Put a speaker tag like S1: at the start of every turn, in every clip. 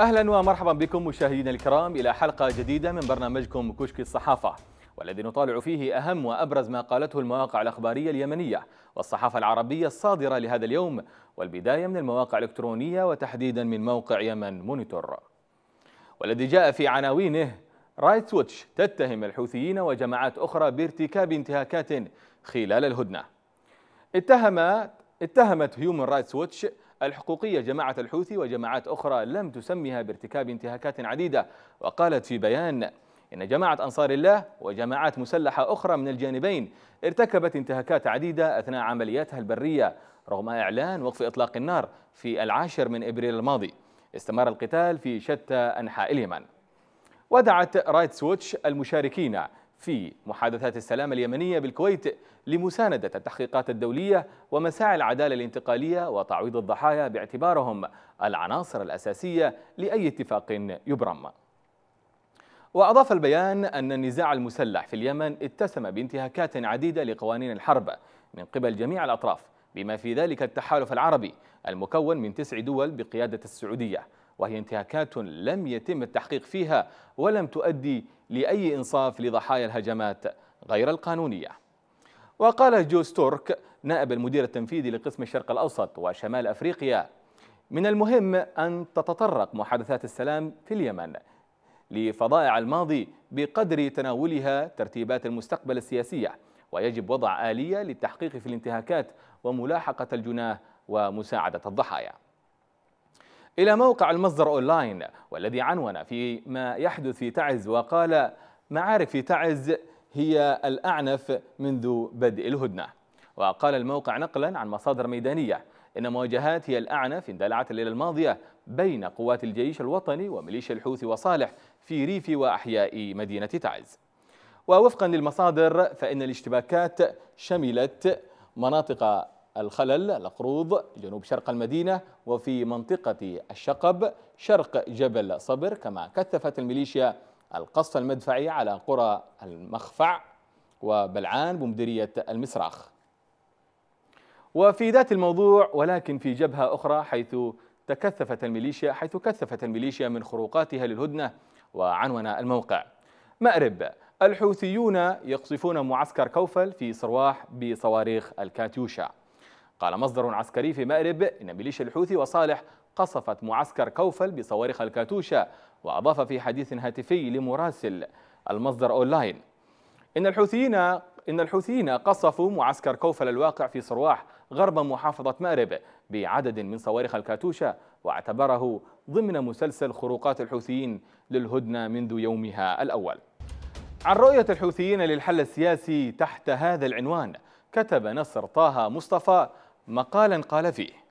S1: اهلا ومرحبا بكم مشاهدينا الكرام الى حلقه جديده من برنامجكم كشك الصحافه والذي نطالع فيه اهم وابرز ما قالته المواقع الاخباريه اليمنيه والصحافه العربيه الصادره لهذا اليوم والبدايه من المواقع الالكترونيه وتحديدا من موقع يمن مونيتور والذي جاء في عناوينه رايتس ووتش تتهم الحوثيين وجماعات اخرى بارتكاب انتهاكات خلال الهدنه اتهم اتهمت هيومن رايتس ووتش الحقوقية جماعة الحوثي وجماعات أخرى لم تسمها بارتكاب انتهاكات عديدة وقالت في بيان إن جماعة أنصار الله وجماعات مسلحة أخرى من الجانبين ارتكبت انتهاكات عديدة أثناء عملياتها البرية رغم إعلان وقف إطلاق النار في العاشر من إبريل الماضي استمر القتال في شتى أنحاء اليمن ودعت رايتس ووتش المشاركين في محادثات السلام اليمنية بالكويت لمساندة التحقيقات الدولية ومساعي العدالة الانتقالية وتعويض الضحايا باعتبارهم العناصر الأساسية لأي اتفاق يبرم وأضاف البيان أن النزاع المسلح في اليمن اتسم بانتهاكات عديدة لقوانين الحرب من قبل جميع الأطراف بما في ذلك التحالف العربي المكون من تسع دول بقيادة السعودية وهي انتهاكات لم يتم التحقيق فيها ولم تؤدي لأي إنصاف لضحايا الهجمات غير القانونية وقال جو ستورك نائب المدير التنفيذي لقسم الشرق الأوسط وشمال أفريقيا من المهم أن تتطرق محادثات السلام في اليمن لفضائع الماضي بقدر تناولها ترتيبات المستقبل السياسية ويجب وضع آلية للتحقيق في الانتهاكات وملاحقة الجناه ومساعدة الضحايا إلى موقع المصدر أونلاين والذي عنون في ما يحدث في تعز وقال معارك في تعز هي الأعنف منذ بدء الهدنة وقال الموقع نقلا عن مصادر ميدانية إن مواجهات هي الأعنف اندلعت الليلة الماضية بين قوات الجيش الوطني وميليشيا الحوثي وصالح في ريف وأحياء مدينة تعز ووفقا للمصادر فإن الاشتباكات شملت مناطق الخلل القروض جنوب شرق المدينة وفي منطقة الشقب شرق جبل صبر كما كثفت الميليشيا القصف المدفعي على قرى المخفع وبلعان بمديرية المسراخ وفي ذات الموضوع ولكن في جبهة أخرى حيث تكثفت الميليشيا حيث كثفت الميليشيا من خروقاتها للهدنة وعنون الموقع مأرب الحوثيون يقصفون معسكر كوفل في صرواح بصواريخ الكاتيوشا قال مصدر عسكري في مأرب إن ميليشيا الحوثي وصالح قصفت معسكر كوفل بصواريخ الكاتوشا وأضاف في حديث هاتفي لمراسل المصدر أونلاين إن الحوثيين إن الحوثيين قصفوا معسكر كوفل الواقع في صرواح غرب محافظة مأرب بعدد من صواريخ الكاتوشا واعتبره ضمن مسلسل خروقات الحوثيين للهدنة منذ يومها الأول عن رؤية الحوثيين للحل السياسي تحت هذا العنوان كتب نصر طه مصطفى مقالا قال فيه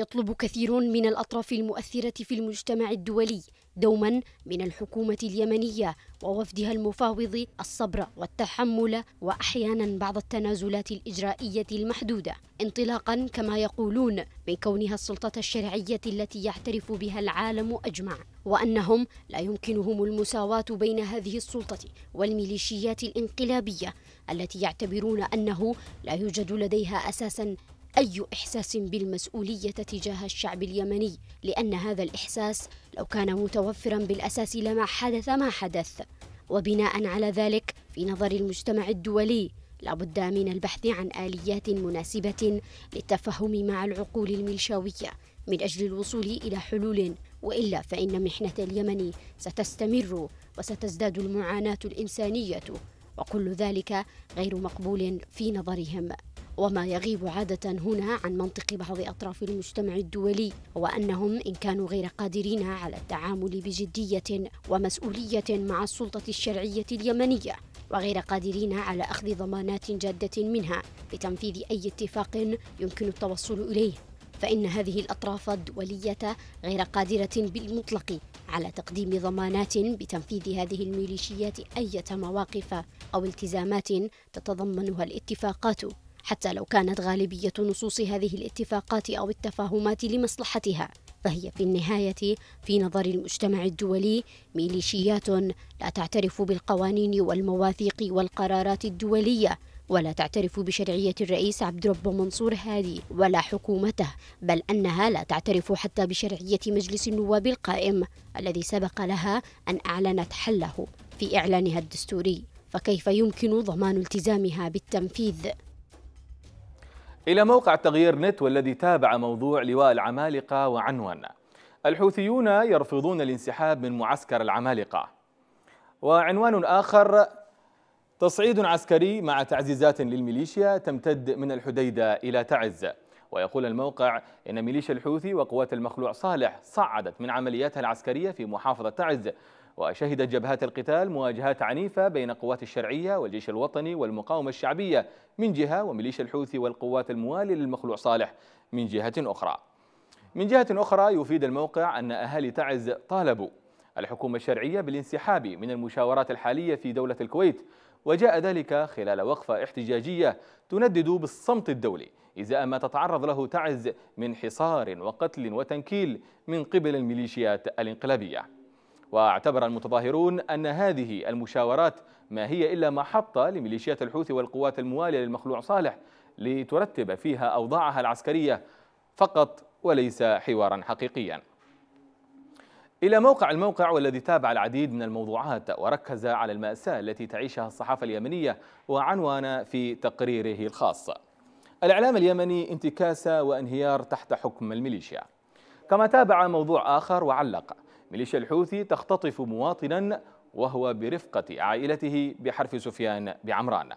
S2: يطلب كثير من الأطراف المؤثرة في المجتمع الدولي دوما من الحكومة اليمنية ووفدها المفاوض الصبر والتحمل وأحيانا بعض التنازلات الإجرائية المحدودة انطلاقا كما يقولون من كونها السلطة الشرعية التي يعترف بها العالم أجمع وأنهم لا يمكنهم المساواة بين هذه السلطة والميليشيات الانقلابية التي يعتبرون أنه لا يوجد لديها أساسا أي إحساس بالمسؤولية تجاه الشعب اليمني لأن هذا الإحساس لو كان متوفرا بالأساس لما حدث ما حدث وبناء على ذلك في نظر المجتمع الدولي لابد من البحث عن آليات مناسبة للتفهم مع العقول الملشاوية من أجل الوصول إلى حلول وإلا فإن محنة اليمن ستستمر وستزداد المعاناة الإنسانية وكل ذلك غير مقبول في نظرهم وما يغيب عادة هنا عن منطق بعض أطراف المجتمع الدولي هو أنهم إن كانوا غير قادرين على التعامل بجدية ومسؤولية مع السلطة الشرعية اليمنية وغير قادرين على أخذ ضمانات جادة منها لتنفيذ أي اتفاق يمكن التوصل إليه فإن هذه الأطراف الدولية غير قادرة بالمطلق على تقديم ضمانات بتنفيذ هذه الميليشيات أي مواقف أو التزامات تتضمنها الاتفاقات حتى لو كانت غالبية نصوص هذه الاتفاقات أو التفاهمات لمصلحتها فهي في النهاية في نظر المجتمع الدولي ميليشيات لا تعترف بالقوانين والمواثيق والقرارات الدولية ولا تعترف بشرعية الرئيس عبد رب منصور هادي ولا حكومته بل أنها لا تعترف حتى بشرعية مجلس النواب القائم الذي سبق لها أن أعلنت حله في إعلانها الدستوري فكيف يمكن ضمان التزامها بالتنفيذ
S1: إلى موقع تغيير نت والذي تابع موضوع لواء العمالقة وعنوان الحوثيون يرفضون الانسحاب من معسكر العمالقة وعنوان آخر تصعيد عسكري مع تعزيزات للميليشيا تمتد من الحديدة إلى تعز ويقول الموقع إن ميليشيا الحوثي وقوات المخلوع صالح صعدت من عملياتها العسكرية في محافظة تعز وشهدت جبهات القتال مواجهات عنيفة بين قوات الشرعية والجيش الوطني والمقاومة الشعبية من جهة وميليشيا الحوثي والقوات الموالية للمخلوع صالح من جهة أخرى من جهة أخرى يفيد الموقع أن أهالي تعز طالبوا الحكومة الشرعية بالانسحاب من المشاورات الحالية في دولة الكويت وجاء ذلك خلال وقفة احتجاجية تندد بالصمت الدولي إزاء ما تتعرض له تعز من حصار وقتل وتنكيل من قبل الميليشيات الانقلابية واعتبر المتظاهرون أن هذه المشاورات ما هي إلا محطة لميليشيات الحوثي والقوات الموالية للمخلوع صالح لترتب فيها أوضاعها العسكرية فقط وليس حوارا حقيقيا إلى موقع الموقع والذي تابع العديد من الموضوعات وركز على المأساة التي تعيشها الصحافة اليمنية وعنوان في تقريره الخاص الإعلام اليمني انتكاسة وانهيار تحت حكم الميليشيا كما تابع موضوع آخر وعلق ميليشيا الحوثي تختطف مواطنا وهو برفقة عائلته بحرف سفيان بعمران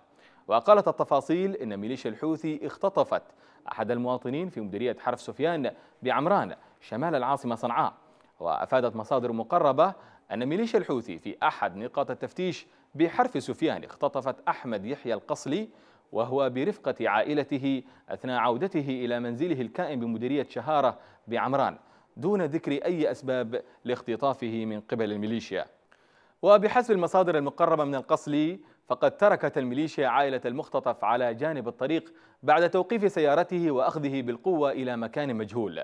S1: وقالت التفاصيل إن ميليشيا الحوثي اختطفت أحد المواطنين في مديرية حرف سفيان بعمران شمال العاصمة صنعاء وأفادت مصادر مقربة أن ميليشيا الحوثي في أحد نقاط التفتيش بحرف سفيان اختطفت أحمد يحيى القصلي وهو برفقة عائلته أثناء عودته إلى منزله الكائن بمديرية شهارة بعمران دون ذكر أي أسباب لاختطافه من قبل الميليشيا وبحسب المصادر المقربة من القصلي فقد تركت الميليشيا عائلة المختطف على جانب الطريق بعد توقيف سيارته وأخذه بالقوة إلى مكان مجهول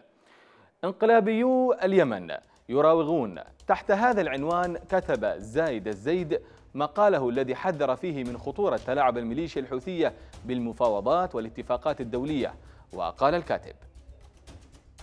S1: انقلابيو اليمن يراوغون تحت هذا العنوان كتب زايد الزيد مقاله الذي حذر فيه من خطورة تلاعب الميليشيا الحوثية بالمفاوضات والاتفاقات الدولية وقال الكاتب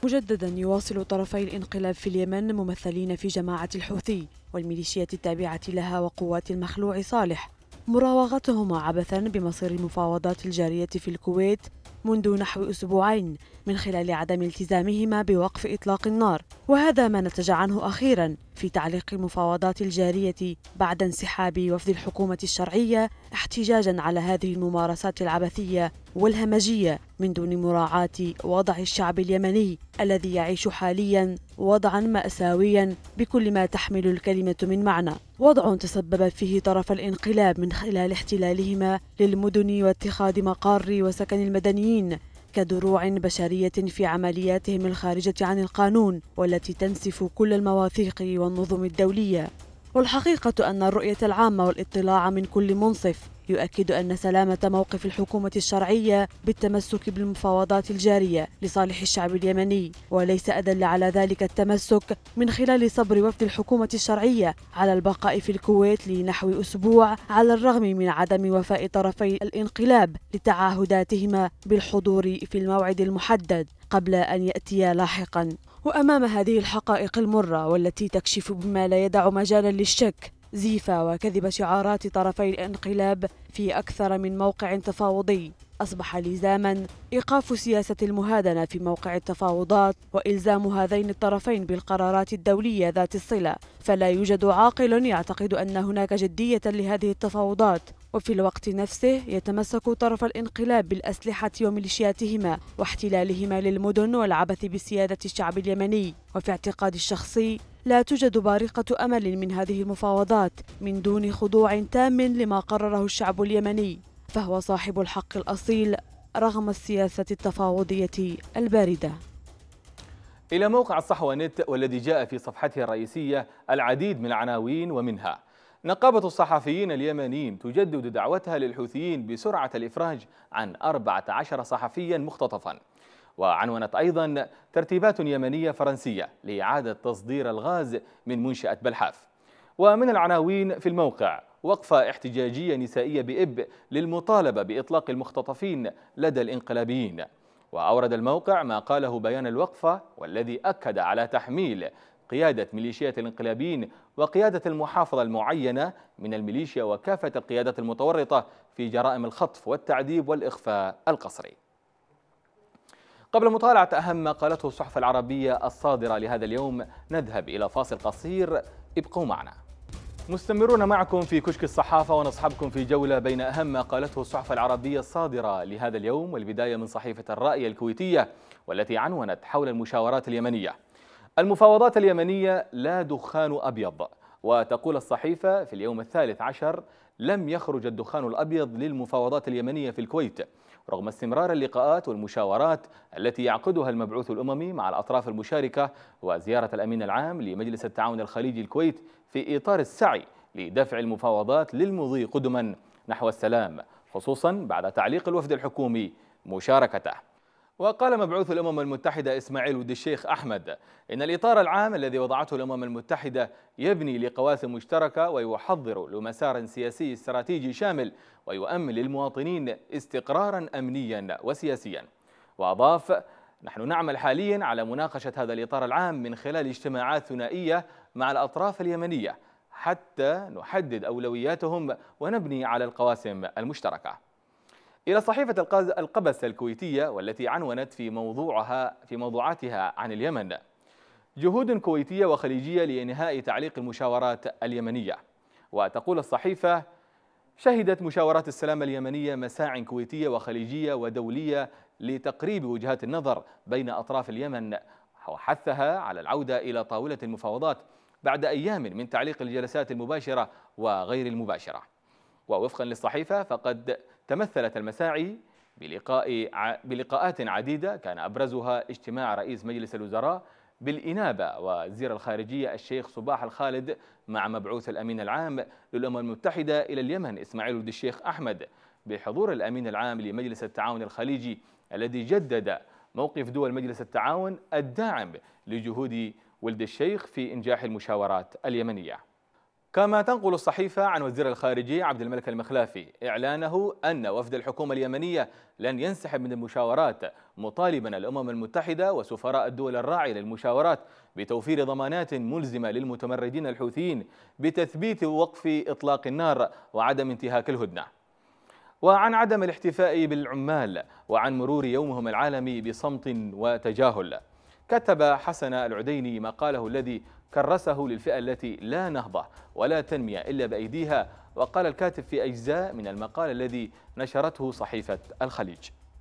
S3: مجددا يواصل طرفي الانقلاب في اليمن ممثلين في جماعة الحوثي والميليشيات التابعة لها وقوات المخلوع صالح مراوغتهما عبثا بمصير المفاوضات الجارية في الكويت منذ نحو أسبوعين من خلال عدم التزامهما بوقف إطلاق النار وهذا ما نتج عنه أخيرا في تعليق المفاوضات الجارية بعد انسحاب وفد الحكومة الشرعية احتجاجا على هذه الممارسات العبثية والهمجية من دون مراعاة وضع الشعب اليمني الذي يعيش حاليا وضعا مأساويا بكل ما تحمل الكلمة من معنى وضع تسبب فيه طرف الانقلاب من خلال احتلالهما للمدن واتخاذ مقر وسكن المدنيين كدروع بشرية في عملياتهم الخارجة عن القانون والتي تنسف كل المواثيق والنظم الدولية والحقيقة أن الرؤية العامة والاطلاع من كل منصف يؤكد أن سلامة موقف الحكومة الشرعية بالتمسك بالمفاوضات الجارية لصالح الشعب اليمني وليس أدل على ذلك التمسك من خلال صبر وفد الحكومة الشرعية على البقاء في الكويت لنحو أسبوع على الرغم من عدم وفاء طرفي الانقلاب لتعهداتهما بالحضور في الموعد المحدد قبل أن يأتي لاحقاً وأمام هذه الحقائق المرة والتي تكشف بما لا يدع مجالا للشك زيفا وكذب شعارات طرفي الانقلاب في أكثر من موقع تفاوضي أصبح لزاما إيقاف سياسة المهادنة في موقع التفاوضات وإلزام هذين الطرفين بالقرارات الدولية ذات الصلة فلا يوجد عاقل يعتقد أن هناك جدية لهذه التفاوضات وفي الوقت نفسه يتمسك طرف الانقلاب بالأسلحة وميليشياتهما واحتلالهما للمدن والعبث بسيادة الشعب اليمني وفي اعتقادي الشخصي لا توجد بارقة أمل من هذه المفاوضات من دون خضوع تام لما قرره الشعب اليمني فهو صاحب الحق الأصيل رغم السياسة التفاوضية الباردة
S1: إلى موقع الصحوة نت والذي جاء في صفحته الرئيسية العديد من العناوين ومنها نقابة الصحفيين اليمنيين تجدد دعوتها للحوثيين بسرعة الإفراج عن 14 صحفيا مختطفا وعنونت أيضا ترتيبات يمنية فرنسية لإعادة تصدير الغاز من منشأة بلحاف ومن العناوين في الموقع وقفة احتجاجية نسائية بإب للمطالبة بإطلاق المختطفين لدى الإنقلابيين وأورد الموقع ما قاله بيان الوقفة والذي أكد على تحميل قيادة ميليشيات الانقلابيين وقيادة المحافظة المعينة من الميليشيا وكافة القيادات المتورطة في جرائم الخطف والتعذيب والإخفاء القسري قبل مطالعة أهم ما قالته الصحف العربية الصادرة لهذا اليوم نذهب إلى فاصل قصير ابقوا معنا مستمرون معكم في كشك الصحافة ونصحبكم في جولة بين أهم ما قالته الصحف العربية الصادرة لهذا اليوم والبداية من صحيفة الرأي الكويتية والتي عنونت حول المشاورات اليمنية المفاوضات اليمنية لا دخان أبيض وتقول الصحيفة في اليوم الثالث عشر لم يخرج الدخان الأبيض للمفاوضات اليمنية في الكويت رغم استمرار اللقاءات والمشاورات التي يعقدها المبعوث الأممي مع الأطراف المشاركة وزيارة الأمين العام لمجلس التعاون الخليجي الكويت في إطار السعي لدفع المفاوضات للمضي قدما نحو السلام خصوصا بعد تعليق الوفد الحكومي مشاركته وقال مبعوث الأمم المتحدة إسماعيل ود الشيخ أحمد إن الإطار العام الذي وضعته الأمم المتحدة يبني لقواسم مشتركة ويحضر لمسار سياسي استراتيجي شامل ويؤمن للمواطنين استقرارا أمنيا وسياسيا وأضاف نحن نعمل حاليا على مناقشة هذا الإطار العام من خلال اجتماعات ثنائية مع الأطراف اليمنية حتى نحدد أولوياتهم ونبني على القواسم المشتركة إلى صحيفة القبس الكويتية والتي عنونت في موضوعها في موضوعاتها عن اليمن جهود كويتية وخليجية لإنهاء تعليق المشاورات اليمنية وتقول الصحيفة شهدت مشاورات السلام اليمنية مساع كويتية وخليجية ودولية لتقريب وجهات النظر بين أطراف اليمن وحثها على العودة إلى طاولة المفاوضات بعد أيام من تعليق الجلسات المباشرة وغير المباشرة ووفقا للصحيفة فقد تمثلت المساعي بلقاء بلقاءات عديدة كان أبرزها اجتماع رئيس مجلس الوزراء بالإنابة وزير الخارجية الشيخ صباح الخالد مع مبعوث الأمين العام للأمم المتحدة إلى اليمن إسماعيل ولد الشيخ أحمد بحضور الأمين العام لمجلس التعاون الخليجي الذي جدد موقف دول مجلس التعاون الداعم لجهود ولد الشيخ في إنجاح المشاورات اليمنية كما تنقل الصحيفة عن وزير الخارجية عبد الملك المخلافي إعلانه أن وفد الحكومة اليمنية لن ينسحب من المشاورات مطالبا الأمم المتحدة وسفراء الدول الراعية للمشاورات بتوفير ضمانات ملزمة للمتمردين الحوثيين بتثبيت وقف إطلاق النار وعدم انتهاك الهدنة وعن عدم الاحتفاء بالعمال وعن مرور يومهم العالمي بصمت وتجاهل كتب حسن العديني ما قاله الذي كرسه للفئة التي لا نهضة ولا تنمية إلا بأيديها وقال الكاتب في أجزاء من المقال الذي نشرته صحيفة الخليج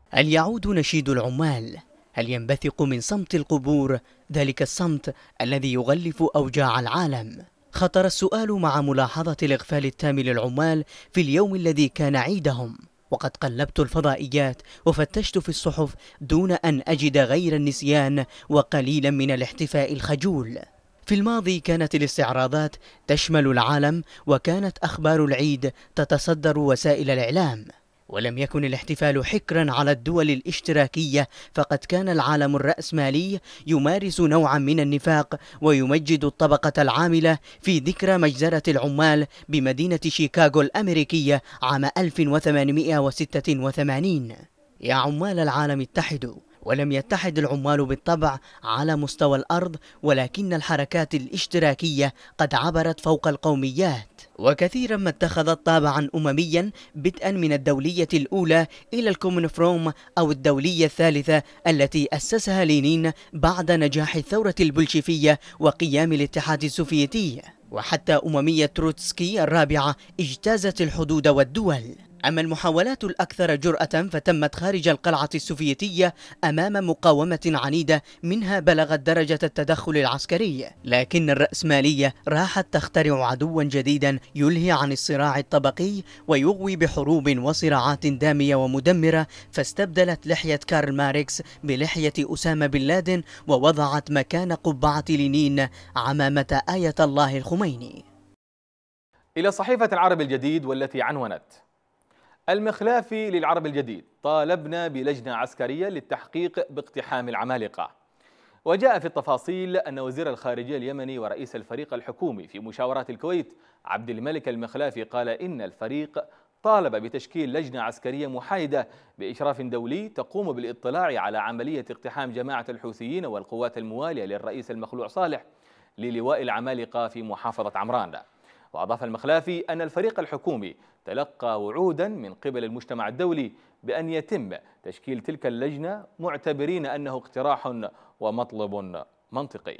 S4: هل يعود نشيد العمال؟ هل ينبثق من صمت القبور ذلك الصمت الذي يغلف أوجاع العالم؟ خطر السؤال مع ملاحظة الإغفال التام للعمال في اليوم الذي كان عيدهم وقد قلبت الفضائيات وفتشت في الصحف دون أن أجد غير النسيان وقليلا من الاحتفاء الخجول في الماضي كانت الاستعراضات تشمل العالم وكانت أخبار العيد تتصدر وسائل الإعلام ولم يكن الاحتفال حكرا على الدول الاشتراكية فقد كان العالم الرأسمالي يمارس نوعا من النفاق ويمجد الطبقة العاملة في ذكرى مجزرة العمال بمدينة شيكاغو الأمريكية عام 1886 يا عمال العالم اتحدوا ولم يتحد العمال بالطبع على مستوى الأرض ولكن الحركات الاشتراكية قد عبرت فوق القوميات وكثيرا ما اتخذت طابعا أمميا بدءا من الدولية الأولى إلى الكومنفروم أو الدولية الثالثة التي أسسها لينين بعد نجاح الثورة البلشفية وقيام الاتحاد السوفيتي وحتى أممية تروتسكي الرابعة اجتازت الحدود والدول أما المحاولات الأكثر جرأة فتمت خارج القلعة السوفيتية أمام مقاومة عنيدة منها بلغت درجة التدخل العسكري لكن الرأسمالية راحت تخترع عدوا جديدا يلهي عن الصراع الطبقي ويغوي بحروب وصراعات دامية ومدمرة فاستبدلت لحية كارل ماركس بلحية أسامة بن لادن ووضعت مكان قبعة لينين عمامة آية الله الخميني
S1: إلى صحيفة العرب الجديد والتي عنونت المخلافي للعرب الجديد طالبنا بلجنة عسكرية للتحقيق باقتحام العمالقة وجاء في التفاصيل أن وزير الخارجية اليمني ورئيس الفريق الحكومي في مشاورات الكويت عبد الملك المخلافي قال إن الفريق طالب بتشكيل لجنة عسكرية محايدة بإشراف دولي تقوم بالاطلاع على عملية اقتحام جماعة الحوثيين والقوات الموالية للرئيس المخلوع صالح للواء العمالقة في محافظة عمران وأضاف المخلافي أن الفريق الحكومي تلقى وعودا من قبل المجتمع الدولي بأن يتم تشكيل تلك اللجنة معتبرين أنه اقتراح ومطلب منطقي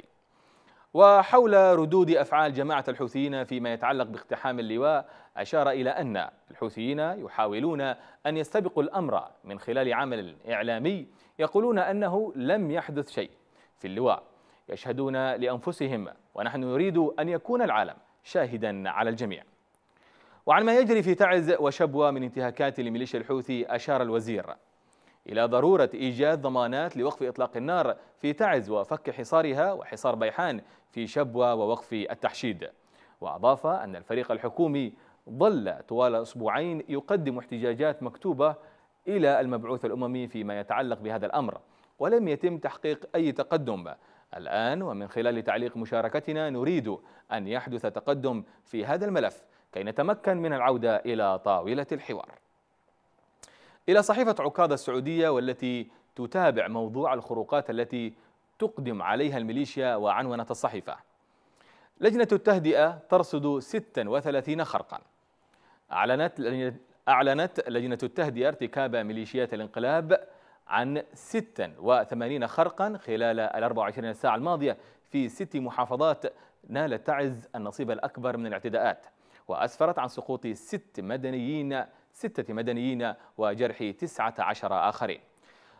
S1: وحول ردود أفعال جماعة الحوثيين فيما يتعلق باقتحام اللواء أشار إلى أن الحوثيين يحاولون أن يستبقوا الأمر من خلال عمل إعلامي يقولون أنه لم يحدث شيء في اللواء يشهدون لأنفسهم ونحن نريد أن يكون العالم شاهدا على الجميع وعن ما يجري في تعز وشبوة من انتهاكات لميليشيا الحوثي أشار الوزير إلى ضرورة إيجاد ضمانات لوقف إطلاق النار في تعز وفك حصارها وحصار بيحان في شبوة ووقف التحشيد وأضاف أن الفريق الحكومي ظل طوال أسبوعين يقدم احتجاجات مكتوبة إلى المبعوث الأممي فيما يتعلق بهذا الأمر ولم يتم تحقيق أي تقدم الآن ومن خلال تعليق مشاركتنا نريد أن يحدث تقدم في هذا الملف كي نتمكن من العودة إلى طاولة الحوار إلى صحيفة عكاظ السعودية والتي تتابع موضوع الخروقات التي تقدم عليها الميليشيا وعنونة الصحيفة لجنة التهدئة ترصد 36 خرقا أعلنت أعلنت لجنة التهدئة ارتكاب ميليشيات الانقلاب عن 86 خرقا خلال ال 24 ساعة الماضية في ست محافظات نالت تعز النصيب الأكبر من الاعتداءات وأسفرت عن سقوط ست مدنيين ستة مدنيين وجرح 19 آخرين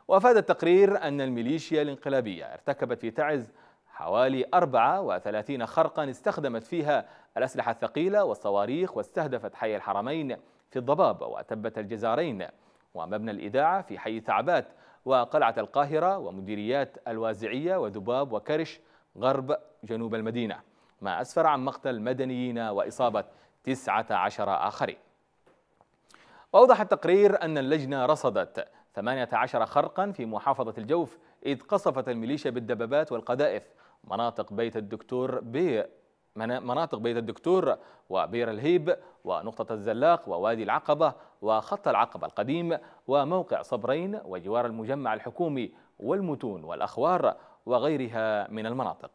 S1: وأفاد التقرير أن الميليشيا الانقلابية ارتكبت في تعز حوالي 34 خرقا استخدمت فيها الأسلحة الثقيلة والصواريخ واستهدفت حي الحرمين في الضباب وتبت الجزارين ومبنى الإذاعة في حي ثعبات وقلعة القاهرة ومديريات الوازعية وذباب وكرش غرب جنوب المدينة ما أسفر عن مقتل مدنيين وإصابة 19 آخرين وأوضح التقرير أن اللجنة رصدت 18 خرقا في محافظة الجوف إذ قصفت الميليشيا بالدبابات والقذائف مناطق بيت الدكتور بي مناطق بيت الدكتور وبير الهيب ونقطة الزلاق ووادي العقبة وخط العقبة القديم وموقع صبرين وجوار المجمع الحكومي والمتون والأخوار وغيرها من المناطق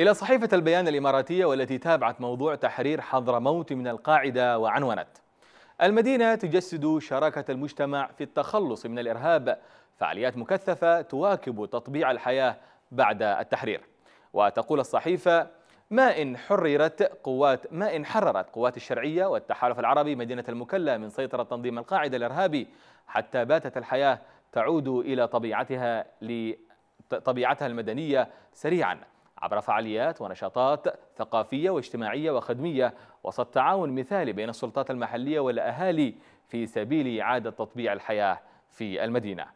S1: إلى صحيفة البيان الإماراتية والتي تابعت موضوع تحرير حضرموت من القاعدة وعنونت المدينة تجسد شراكة المجتمع في التخلص من الإرهاب فعاليات مكثفة تواكب تطبيع الحياة بعد التحرير وتقول الصحيفة ما إن حررت قوات ما إن حررت قوات الشرعية والتحالف العربي مدينة المكلا من سيطرة تنظيم القاعدة الإرهابي حتى باتت الحياة تعود إلى طبيعتها طبيعتها المدنية سريعا عبر فعاليات ونشاطات ثقافية واجتماعية وخدمية وسط تعاون مثالي بين السلطات المحلية والأهالي في سبيل إعادة تطبيع الحياة في المدينة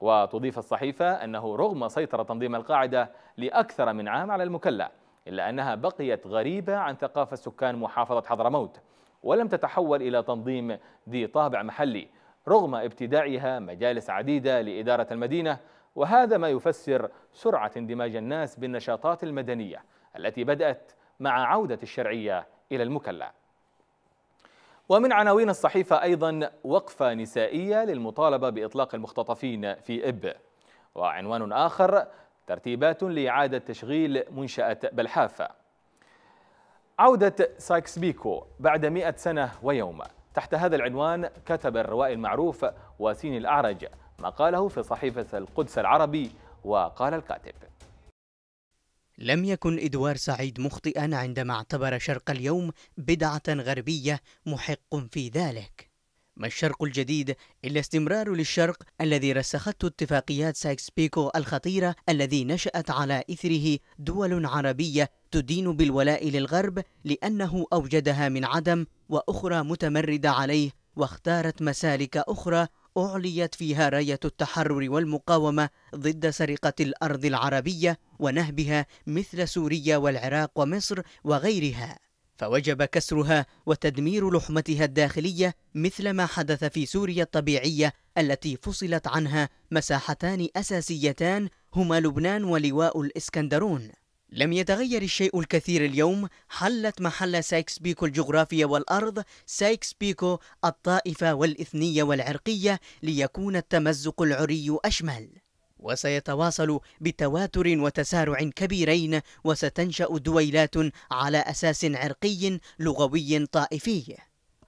S1: وتضيف الصحيفة أنه رغم سيطرة تنظيم القاعدة لأكثر من عام على المكلا إلا أنها بقيت غريبة عن ثقافة سكان محافظة حضرموت ولم تتحول إلى تنظيم ذي طابع محلي رغم ابتداعها مجالس عديدة لإدارة المدينة وهذا ما يفسر سرعة اندماج الناس بالنشاطات المدنية التي بدأت مع عودة الشرعية إلى المكلا ومن عناوين الصحيفة أيضا وقفة نسائية للمطالبة بإطلاق المختطفين في إب وعنوان آخر ترتيبات لإعادة تشغيل منشأة بلحافة عودة سايكس بيكو بعد مئة سنة ويوم تحت هذا العنوان كتب الروائي المعروف واسين الأعرج ما قاله في صحيفة القدس العربي وقال الكاتب
S4: لم يكن إدوار سعيد مخطئا عندما اعتبر شرق اليوم بدعة غربية محق في ذلك ما الشرق الجديد إلا استمرار للشرق الذي رسخته اتفاقيات سايكس بيكو الخطيرة الذي نشأت على إثره دول عربية تدين بالولاء للغرب لأنه أوجدها من عدم وأخرى متمردة عليه واختارت مسالك أخرى أعليت فيها راية التحرر والمقاومة ضد سرقة الأرض العربية ونهبها مثل سوريا والعراق ومصر وغيرها فوجب كسرها وتدمير لحمتها الداخلية مثل ما حدث في سوريا الطبيعية التي فصلت عنها مساحتان أساسيتان هما لبنان ولواء الإسكندرون لم يتغير الشيء الكثير اليوم حلت محل سايكس بيكو الجغرافية والأرض سايكس بيكو الطائفة والإثنية والعرقية ليكون التمزق العري أشمل وسيتواصل بتواتر وتسارع كبيرين وستنشأ دويلات على أساس عرقي لغوي طائفي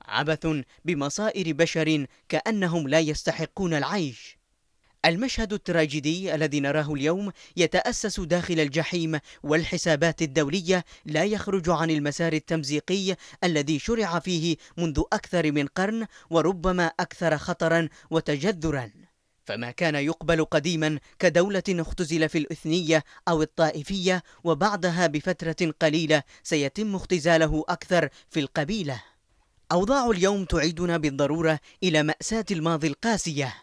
S4: عبث بمصائر بشر كأنهم لا يستحقون العيش المشهد التراجيدي الذي نراه اليوم يتأسس داخل الجحيم والحسابات الدولية لا يخرج عن المسار التمزيقي الذي شرع فيه منذ أكثر من قرن وربما أكثر خطرا وتجذرا فما كان يقبل قديما كدولة اختزل في الإثنية أو الطائفية وبعدها بفترة قليلة سيتم اختزاله أكثر في القبيلة. أوضاع اليوم تعيدنا بالضرورة إلى مأساة الماضي القاسية.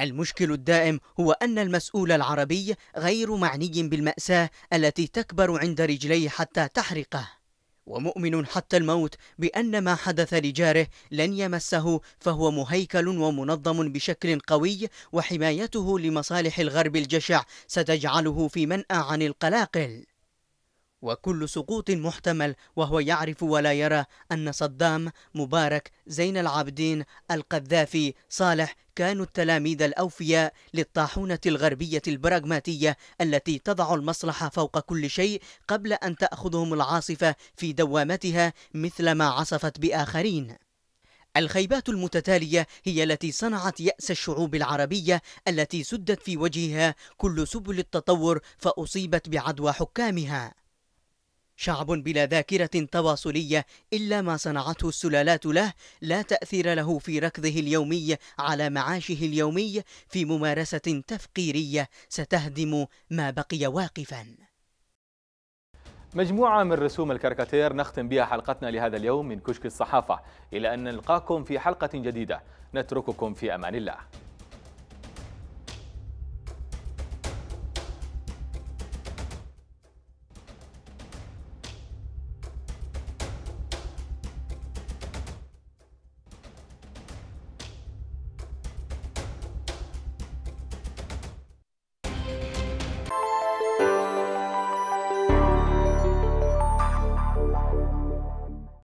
S4: المشكل الدائم هو أن المسؤول العربي غير معني بالمأساة التي تكبر عند رجليه حتى تحرقه. ومؤمن حتى الموت بأن ما حدث لجاره لن يمسه فهو مهيكل ومنظم بشكل قوي وحمايته لمصالح الغرب الجشع ستجعله في منأى عن القلاقل وكل سقوط محتمل وهو يعرف ولا يرى أن صدام مبارك زين العابدين القذافي صالح كانوا التلاميذ الأوفياء للطاحونة الغربية البراغماتية التي تضع المصلحة فوق كل شيء قبل أن تأخذهم العاصفة في دوامتها مثلما عصفت بآخرين الخيبات المتتالية هي التي صنعت يأس الشعوب العربية التي سدت في وجهها كل سبل التطور فأصيبت بعدوى حكامها شعب بلا ذاكرة تواصلية إلا ما صنعته السلالات له لا تأثير له في ركضه اليومي على معاشه اليومي في ممارسة تفقيرية ستهدم ما بقي واقفاً
S1: مجموعة من رسوم الكاريكاتير نختم بها حلقتنا لهذا اليوم من كشك الصحافة إلى أن نلقاكم في حلقة جديدة نترككم في أمان الله